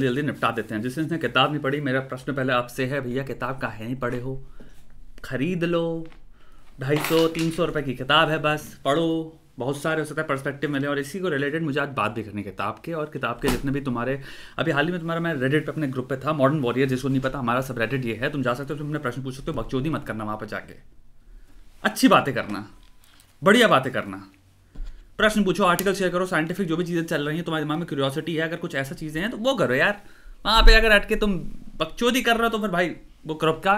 जल्दी जल्दी निपटा देते हैं जिसने किताब नहीं पढ़ी मेरा प्रश्न पहले आपसे है भैया किताब है नहीं पढ़े हो खरीद लो ढाई सौ तीन सौ रुपये की किताब है बस पढ़ो बहुत सारे हो सकता है परस्पेक्टिव मिले और इसी को रिलेटेड मुझे आज बात भी करनी किताब के और किताब के जितने भी तुम्हारे अभी हाल ही में तुम्हारा मैं रेडिट पे अपने ग्रुप पे था मॉडर्न वॉरियर जिसको नहीं पता हमारा सब रेडिट ये है तुम जा सकते हो तुमने प्रश्न पूछ सकते हो बकचोदी मत करना वहाँ पर जाके अच्छी बातें करना बढ़िया बातें करना प्रश्न पूछो आर्टिकल शेयर करो साइंटिफिक जो भी चीज़ें चल रही हैं तुम्हारे दिमाग में क्यूरियोसिटी है अगर कुछ ऐसा चीज़ें हैं तो वो करो यार वहाँ पे अगर अटके तुम बकचोदी कर रहे हो तो फिर भाई वो क्रप का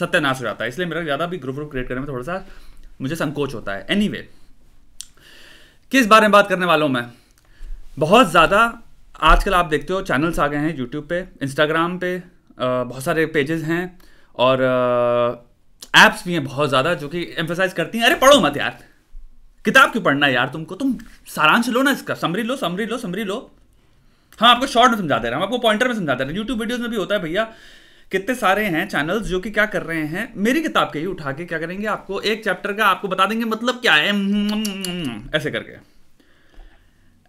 सत्यानाश हो जाता है इसलिए मेरा ज़्यादा भी ग्रुप ग्रुप क्रिएट करने में थोड़ा सा मुझे संकोच होता है एनी anyway, किस बारे में बात करने वाला में मैं बहुत ज़्यादा आजकल आप देखते हो चैनल्स आ गए हैं यूट्यूब पे इंस्टाग्राम पे बहुत सारे पेजेस हैं और ऐप्स भी हैं बहुत ज़्यादा जो कि एम्फोसाइज करती हैं अरे पढ़ो मत यार किताब क्यों पढ़ना यार तुमको तुम सारांश लो ना इसका समरी लो समरी लो समरी लो हाँ, हम आपको शॉर्ट में समझा दे रहे हैं हम आपको पॉइंटर में समझा दे रहे हैं यूट्यूब वीडियोज में भी होता है भैया कितने सारे हैं चैनल्स जो कि क्या कर रहे हैं मेरी किताब के ही उठा के क्या करेंगे आपको एक चैप्टर का आपको बता देंगे मतलब क्या है ऐसे करके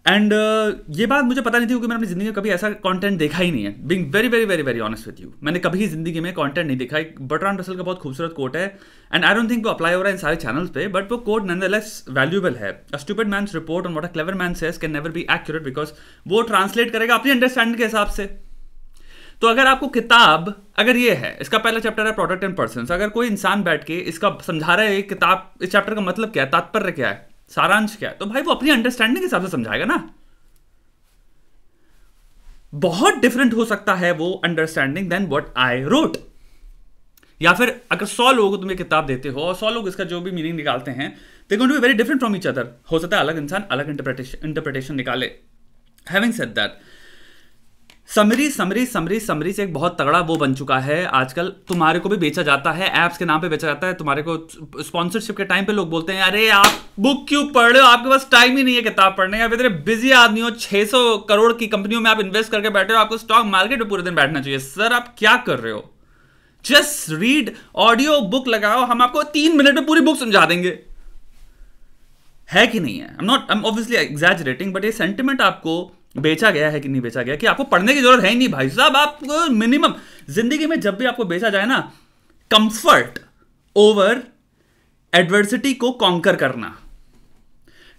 एंड uh, ये बात मुझे पता नहीं थी क्योंकि मैंने अपनी ज़िंदगी में कभी ऐसा कंटेंट देखा ही नहीं है being very very very very honest with you मैंने कभी ज़िंदगी में कंटेंट नहीं देखा एक बटरान रसल का बहुत खूबसूरत कोट है एंड आई डोंट थिंक वो अप्लाई हो रहा है इन सारे चैनल्स पे बट वो कोट नन लेस वैल्यूबल है a stupid man report on what a clever man says can never be accurate because वो ट्रांसलेट करेगा अपनी अंडरस्टैंड के हिसाब से तो अगर आपको किताब अगर ये है इसका पहला चैप्टर है प्रोडक्ट एंड पर्सन अगर कोई इंसान बैठ के इसका समझा रहा है किताब इस चैप्टर का मतलब क्या है तात्पर्य क्या है सारांश क्या है तो भाई वो अपनी अंडरस्टैंडिंग के हिसाब से समझाएगा ना बहुत डिफरेंट हो सकता है वो understanding then what I wrote या फिर अगर सौ लोगों को किताब देते हो और सौ लोग इसका जो भी मीनिंग निकालते हैं they going to be very different from each other हो सकता है अलग इंसान अलग इंटरप्रिटेशन इंटरप्रिटेशन निकाले having said that summary summary summary summary से एक बहुत तगड़ा वो बन चुका है आजकल तुम्हारे को भी बेचा जाता है ऐप्स के नाम पे बेचा जाता है तुम्हारे को स्पॉन्सरशिप के टाइम पे लोग बोलते हैं अरे आप बुक क्यों पढ़ रहे हो आपके पास टाइम ही नहीं है किताब पढ़ने का इतने बिजी आदमी हो 600 करोड़ की कंपनियों में आप इन्वेस्ट करके बैठे हो आपको स्टॉक मार्केट में पूरे दिन बैठना चाहिए सर आप क्या कर रहे हो जस्ट रीड ऑडियो बुक लगाओ हम आपको तीन मिनट में पूरी बुक समझा देंगे है कि नहीं है I am not I am obviously exaggerating but ये सेंटिमेंट आपको बेचा गया है कि नहीं बेचा गया कि आपको पढ़ने की जरूरत है ही नहीं भाई साहब आप मिनिमम जिंदगी में जब भी आपको बेचा जाए ना कंफर्ट ओवर एडवर्सिटी को कॉन्कर करना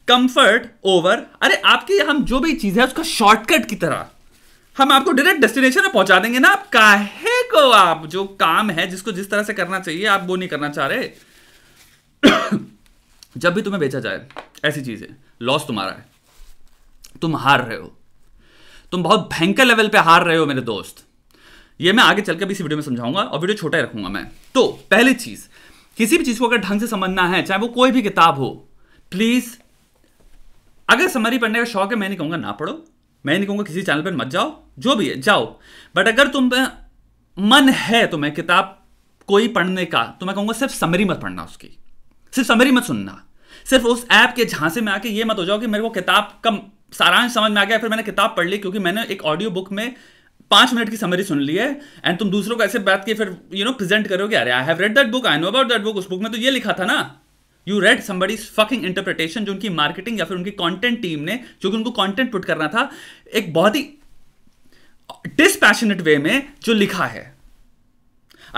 कंफर्ट ओवर अरे आपकी हम जो भी चीज है उसका शॉर्टकट की तरह हम आपको डायरेक्ट डेस्टिनेशन में पहुंचा देंगे ना आप काहे को आप जो काम है जिसको जिस तरह से करना चाहिए आप वो नहीं करना चाह रहे जब भी तुम्हें बेचा जाए ऐसी चीज है लॉस तुम्हारा है तुम हार रहे हो तुम बहुत भयंकर लेवल पे हार रहे हो मेरे दोस्त ये मैं आगे चलकर भी इस वीडियो में समझाऊंगा और वीडियो छोटा ही रखूंगा मैं तो पहली चीज किसी भी चीज को अगर ढंग से समझना है चाहे वो कोई भी किताब हो प्लीज अगर समरी पढ़ने का शौक है मैं नहीं कहूंगा ना पढ़ो मैं नहीं कहूंगा किसी चैनल पर मत जाओ जो भी है जाओ बट अगर तुम मन है तुम्हें किताब कोई पढ़ने का तो मैं कहूंगा सिर्फ समरी मत पढ़ना उसकी सिर्फ समरी मत सुनना सिर्फ उस ऐप के झांसे में आके ये मत हो जाओ कि मेरे को किताब का सारांश समझ में आ गया फिर मैंने किताब पढ़ ली क्योंकि मैंने एक ऑडियो बुक में पांच मिनट की समरी सुन ली है एंड तुम दूसरों को ऐसे बात की फिर यू नो प्रेजेंट करोगे अरे I have read that book I know about that book उस बुक में तो ये लिखा था ना you read somebody fucking interpretation जो उनकी मार्केटिंग या फिर उनकी कॉन्टेंट टीम ने जो कि उनको कॉन्टेंट पुट करना था एक बहुत ही डिसपैशनेट वे में जो लिखा है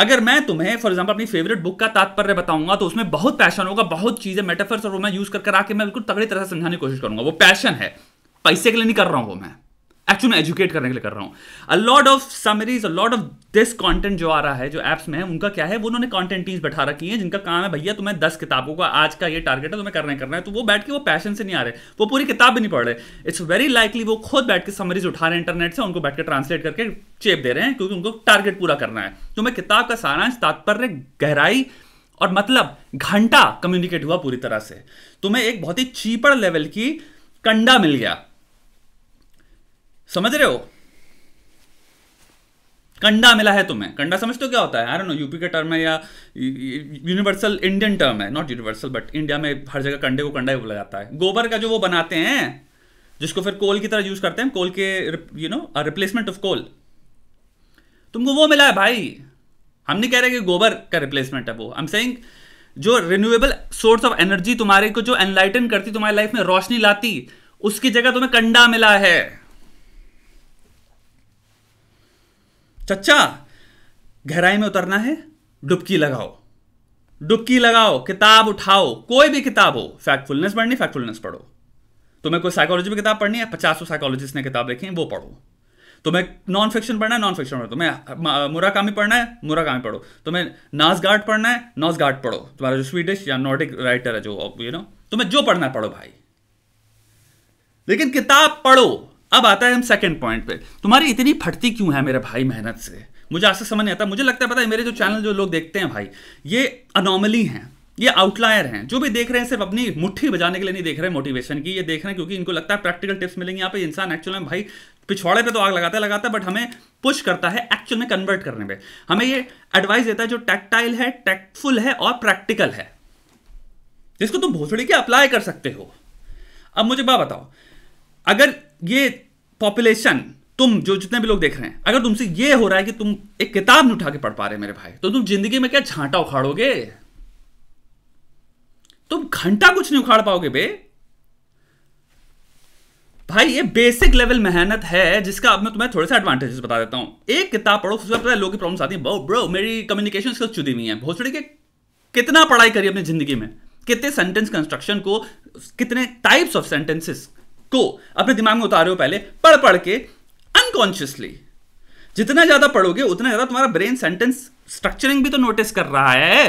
अगर मैं तुम्हें फॉर एग्जाम्पल अपनी फेवरेट बुक का तात्पर्य बताऊंगा तो उसमें बहुत पैशन होगा बहुत चीजें मेटाफर्स और वो मैं यूज करके मैं बिल्कुल तगड़ी तरह से समझाने की कोशिश करूंगा वो पैशन है पैसे के लिए नहीं कर रहा हूँ वो मैं एक्चुअली मैं एजुकेट करने के लिए कर रहा हूँ a lot of summaries a lot of this content जो आ रहा है जो एप्स में है उनका क्या है वो उन्होंने कॉन्टेंट टीम्स बैठा रखी है जिनका काम है भैया तुम्हें दस किताबों का आज का ये टारगेट है तुम्हें करना करना है तो वो बैठ के वो पैशन से नहीं आ रहे वो पूरी किताब भी नहीं पढ़ रहे इट्स वेरी लाइकली वो खुद बैठ के समरीज उठा रहे हैं इंटरनेट से उनको बैठ के ट्रांसलेट करके चेप दे रहे हैं क्योंकि उनको टारगेट पूरा करना है तो मैं किताब का सारांश तात्पर्य गहराई और मतलब घंटा कम्युनिकेट हुआ पूरी तरह से तुम्हें तो एक बहुत ही चीपड़ लेवल की कंडा मिल गया समझ रहे हो कंडा मिला है तुम्हें कंडा समझते हो क्या होता है आई नो यूपी का टर्म है या यूनिवर्सल इंडियन टर्म है नॉट यूनिवर्सल बट इंडिया में हर जगह कंडे को कंडा ही बोला जाता है गोबर का जो वो बनाते हैं जिसको फिर कोल की तरह यूज करते हैं कोल के you know replacement of coal तुमको वो मिला है भाई हम नहीं कह रहे कि गोबर का रिप्लेसमेंट है वो आई एम सेइंग जो रिन्यूएबल सोर्स ऑफ एनर्जी तुम्हारे को जो एनलाइटन करती तुम्हारी लाइफ में रोशनी लाती उसकी जगह तुम्हें कंडा मिला है चच्चा गहराई में उतरना है डुबकी लगाओ डुबकी लगाओ किताब उठाओ कोई भी किताब हो फैक्टफुलनेस पढ़नी फैक्टफुलनेस पढ़ो तुम्हें कोई साइकोलॉजी में किताब पढ़नी है पचासों साइकोलॉजिस्ट ने किताब लिखी है वो पढ़ो तुम्हें नॉन फिक्शन पढ़ना है नॉन फिक्शन पढ़ो तुम्हें मुराकामी पढ़ना है मुराकामी पढ़ो तुम्हें गार्ड पढ़ना है गार्ड पढ़ो तुम्हारा जो स्वीडिश या नॉर्डिक राइटर है जो यू नो तुम्हें जो पढ़ना है पढ़ो भाई लेकिन किताब पढ़ो अब आता है हम सेकंड पॉइंट पे तुम्हारी इतनी फटती क्यों है मेरे भाई मेहनत से मुझे आज से समझ नहीं आता मुझे लगता है पता है मेरे जो चैनल जो लोग देखते हैं भाई ये अनोमली हैं ये आउटलायर हैं जो भी देख रहे हैं सिर्फ अपनी मुट्ठी बजाने के लिए नहीं देख रहे हैं मोटिवेशन की ये देख रहे हैं क्योंकि इनको लगता है प्रैक्टिकल टिप्स मिलेंगे यहाँ पे इंसान एक्चुअल में भाई पिछवाड़े पे तो आग लगाता है लगाता है बट हमें पुश करता है एक्चुअल में कन्वर्ट करने पर हमें ये एडवाइस देता है जो टैक्टाइल है टैक्टफुल है और प्रैक्टिकल है जिसको तुम भोसड़ी के अप्लाई कर सकते हो अब मुझे बात बताओ अगर ये पॉपुलेशन तुम जो जितने भी लोग देख रहे हैं अगर तुमसे ये हो रहा है कि तुम एक किताब नहीं उठा के पढ़ पा रहे मेरे भाई तो तुम जिंदगी में क्या झांटा उखाड़ोगे तुम घंटा कुछ नहीं उखाड़ पाओगे बे भाई ये बेसिक लेवल मेहनत है जिसका अब मैं तुम्हें थोड़े से एडवांटेजेस बता देता हूं एक किताब पढ़ो उसमें पता है लोगों की प्रॉब्लम आती है ब्रो ब्रो मेरी कम्युनिकेशन स्किल्स चुदी हुई है भोसड़ी के कितना पढ़ाई करी अपनी जिंदगी में कितने सेंटेंस कंस्ट्रक्शन को कितने टाइप्स ऑफ सेंटेंसेस को अपने दिमाग में उतारे हो पहले पढ़ पढ़ के अनकॉन्शियसली जितना ज्यादा पढ़ोगे उतना ज्यादा तुम्हारा ब्रेन सेंटेंस स्ट्रक्चरिंग भी तो नोटिस कर रहा है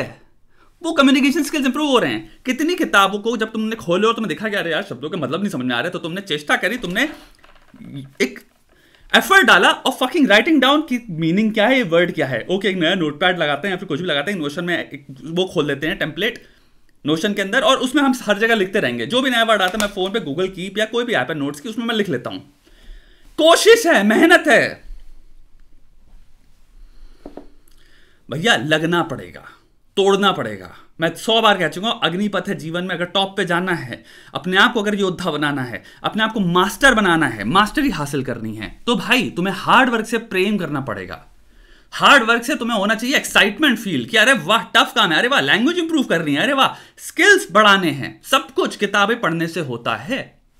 वो कम्युनिकेशन स्किल्स इंप्रूव हो रहे हैं कितनी किताबों को जब तुमने खोले और तुम्हें देखा गया यार शब्दों के मतलब नहीं समझ में आ रहे तो तुमने चेष्टा करी तुमने एक एफर्ट डाला और फकिंग राइटिंग डाउन की मीनिंग क्या है वर्ड क्या है ओके एक नया नोटपैड लगाते हैं या फिर कुछ भी लगाते हैं इन्वेशन में एक वो खोल लेते हैं टेम्पलेट नोशन के अंदर और उसमें हम हर जगह लिखते रहेंगे जो भी नया वर्ड आता है मैं फोन पे गूगल कीप या कोई भी ऐप है नोट्स की उसमें मैं लिख लेता हूं कोशिश है मेहनत है भैया लगना पड़ेगा तोड़ना पड़ेगा मैं सौ बार कह चुका हूं अग्निपथ है जीवन में अगर टॉप पे जाना है अपने आप को अगर योद्धा बनाना है अपने आप को मास्टर बनाना है मास्टरी हासिल करनी है तो भाई तुम्हें हार्ड वर्क से प्रेम करना पड़ेगा हार्ड वर्क से तुम्हें होना चाहिए एक्साइटमेंट फील कि अरे वाह टफ काम है अरे वाह लैंग्वेज इंप्रूव करनी है अरे वाह स्किल्स बढ़ाने हैं सब कुछ किताबें पढ़ने से होता है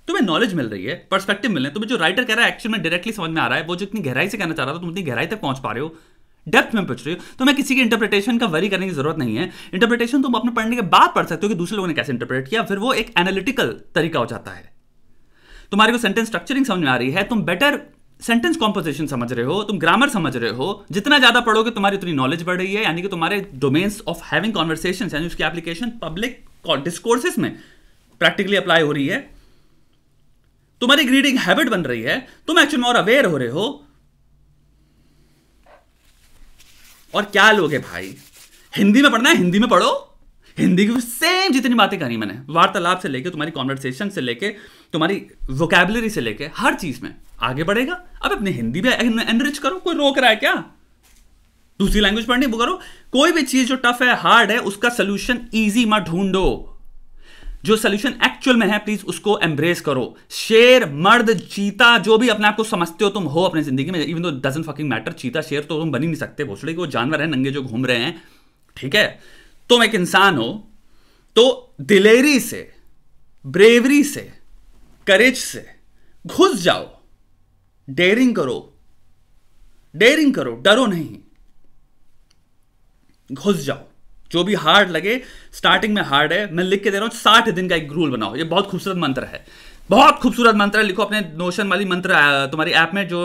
तुम्हें नॉलेज मिल रही है पर्सपेक्टिव मिल रहे हैं तुम्हें जो राइटर कह रहा है एक्चुअल में डायरेक्टली समझ में आ रहा है वो जो इतनी गहराई से कहना चाह रहा था तुम इतनी गहराई तक पहुंच पा रहे हो डेप्थ में पूछ रही हो तो मैं किसी की इंटरप्रिटेशन का वरी करने की जरूरत नहीं है इंटरप्रिटेशन तुम अपने पढ़ने के बाद पढ़ सकते हो कि दूसरे लोगों ने कैसे इंटरप्रेट किया फिर वो एक एनालिटिकल तरीका हो जाता है तुम्हारे को सेंटेंस स्ट्रक्चरिंग समझ में आ रही है तुम बेटर सेंटेंस कॉम्पोजिशन समझ रहे हो तुम ग्रामर समझ रहे हो जितना ज्यादा पढ़ोगे तुम्हारी उतनी नॉलेज बढ़ रही है यानी कि तुम्हारे डोमेन्स ऑफ हैविंग कॉन्वर्सेशन यानी उसकी एप्लीकेशन पब्लिक डिस्कोर्सेस में प्रैक्टिकली अप्लाई हो रही है तुम्हारी ग्रीडिंग हैबिट बन रही है तुम एक्चुअल में और अवेयर हो रहे हो और क्या लोगे भाई हिंदी में पढ़ना है हिंदी में पढ़ो हिंदी की सेम जितनी बातें करी मैंने वार्तालाप से लेके तुम्हारी कॉन्वर्सेशन से लेके तुम्हारी वोकेबलरी से लेके हर चीज में आगे बढ़ेगा अब अपनी हिंदी भी एनरिच करो कोई रोक रहा है क्या दूसरी लैंग्वेज पढ़नी वो करो कोई भी चीज जो टफ है हार्ड है उसका सोल्यूशन ईजी मत ढूंढो जो सोल्यूशन एक्चुअल में है प्लीज उसको एम्ब्रेस करो शेर मर्द चीता जो भी अपने आप को समझते हो तुम हो अपने जिंदगी में even though dozen fucking matter चीता शेर तो तुम बन ही नहीं सकते भोसड़े वो जानवर है नंगे जो घूम रहे हैं ठीक है तुम एक इंसान हो तो दिलेरी से ब्रेवरी से करेज से घुस जाओ डेयरिंग करो डेयरिंग करो डरो नहीं घुस जाओ जो भी हार्ड लगे स्टार्टिंग में हार्ड है मैं लिख के दे रहा हूं साठ दिन का एक रूल बनाओ ये बहुत खूबसूरत मंत्र है बहुत खूबसूरत मंत्र है लिखो अपने नोशन वाली मंत्र तुम्हारी ऐप में जो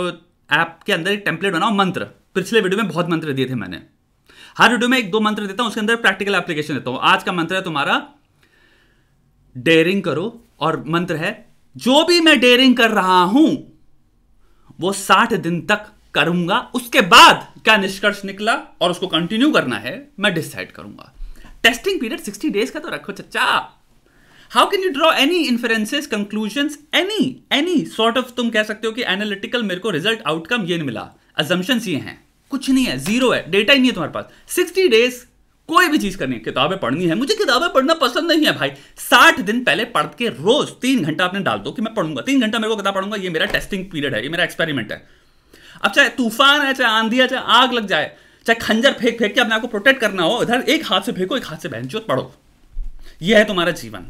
ऐप के अंदर एक टेम्पलेट बनाओ मंत्र पिछले वीडियो में बहुत मंत्र दिए थे मैंने हर वीडियो में एक दो मंत्र देता हूं उसके अंदर प्रैक्टिकल एप्लीकेशन देता हूं आज का मंत्र है तुम्हारा डेयरिंग करो और मंत्र है जो भी मैं डेयरिंग कर रहा हूं वो साठ दिन तक करूंगा उसके बाद क्या निष्कर्ष निकला और उसको कंटिन्यू करना है मैं डिसाइड करूंगा टेस्टिंग पीरियड सिक्सटी डेज का तो रखो चचा how can you draw any inferences conclusion any any sort of तुम कह सकते हो कि एनालिटिकल मेरे को रिजल्ट आउटकम ये नहीं मिला अजम्पन्स ये हैं कुछ नहीं है जीरो है डेटा ही नहीं है तुम्हारे पास सिक्सटी डेज कोई भी चीज करनी है किताबें पढ़नी है मुझे किताबें पढ़ना पसंद नहीं है भाई साठ दिन पहले पढ़ के रोज तीन घंटा आपने डाल दो कि मैं पढ़ूंगा तीन घंटा मेरे को किताब पढ़ूंगा ये मेरा टेस्टिंग पीरियड है ये मेरा एक्सपेरिमेंट है अब चाहे तूफान है चाहे आंधी है चाहे आग लग जाए चाहे खंजर फेंक फेंक के अपने आपको प्रोटेक्ट करना हो इधर एक हाथ से फेंको एक हाथ से बहन पढ़ो यह है तुम्हारा जीवन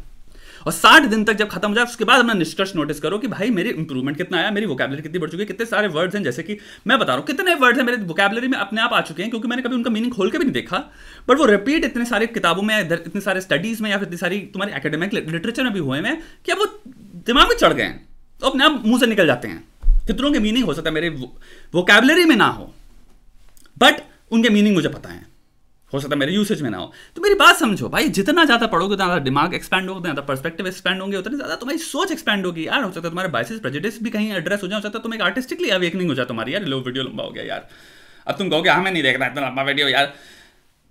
और साठ दिन तक जब खत्म हो जाए उसके बाद अपना निष्कर्ष नोटिस करो कि भाई मेरी इंप्रूवमेंट कितना आया मेरी वोकेबलरी कितनी बढ़ चुकी है कितने सारे वर्ड्स हैं जैसे कि मैं बता रहा हूँ कितने वर्ड्स हैं मेरे वोकेबलरी में अपने आप आ चुके हैं क्योंकि मैंने कभी उनका मीनिंग खोल के भी नहीं देखा बट वो रिपीट इतने सारे किताबों में इधर इतने सारे स्टडीज़ में या फिर इतनी सारी तुम्हारी एकेडमिक लिटरेचर में भी हुए हैं कि अब वो दिमाग में चढ़ गए हैं तो अपने आप मुंह से निकल जाते हैं कितनों के मीनिंग हो सकता है मेरे वोकेबलरी में ना हो बट उनके मीनिंग मुझे पता है हो सकता है मेरे यूसेज में ना हो तो मेरी बात समझो भाई जितना ज़्यादा पढ़ोगे उतना ज़्यादा दिमाग एक्सपेंड होगा ज़्यादा परस्पेक्टिव एक्सपेंड होंगे उतनी ज़्यादा तुम्हारी सोच एक्सपेंड होगी यार हो सकता है तुम्हारे बाइसिस प्रेजिडिस भी कहीं एड्रेस हो जाए हो सकता है तुम एक आर्टिस्टिकली अवेकनिंग हो जाए तुम्हारी यार लो वीडियो लंबा हो गया यार अब तुम कहोगे हमें हाँ, नहीं देखना इतना लंबा वीडियो यार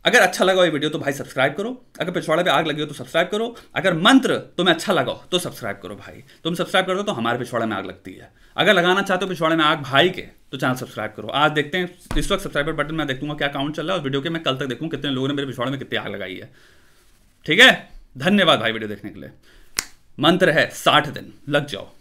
अगर अच्छा लगा ये वीडियो तो भाई सब्सक्राइब करो अगर पिछवाड़े पे आग लगी हो तो सब्सक्राइब करो अगर मंत्र तुम्हें अच्छा लगा तो सब्सक्राइब करो भाई तुम सब्सक्राइब करो तो हमारे पिछवाड़े में आग लगती है अगर लगाना चाहते हो पिछवाड़े में आग भाई के तो चैनल सब्सक्राइब करो आज देखते हैं इस वक्त सब्सक्राइबर बटन मैं देखूंगा क्या काउंट चल रहा है और वीडियो के मैं कल तक देखूँ कितने लोगों ने मेरे पिछवाड़े में कितनी आग लगाई है ठीक है धन्यवाद भाई वीडियो देखने के लिए मंत्र है साठ दिन लग जाओ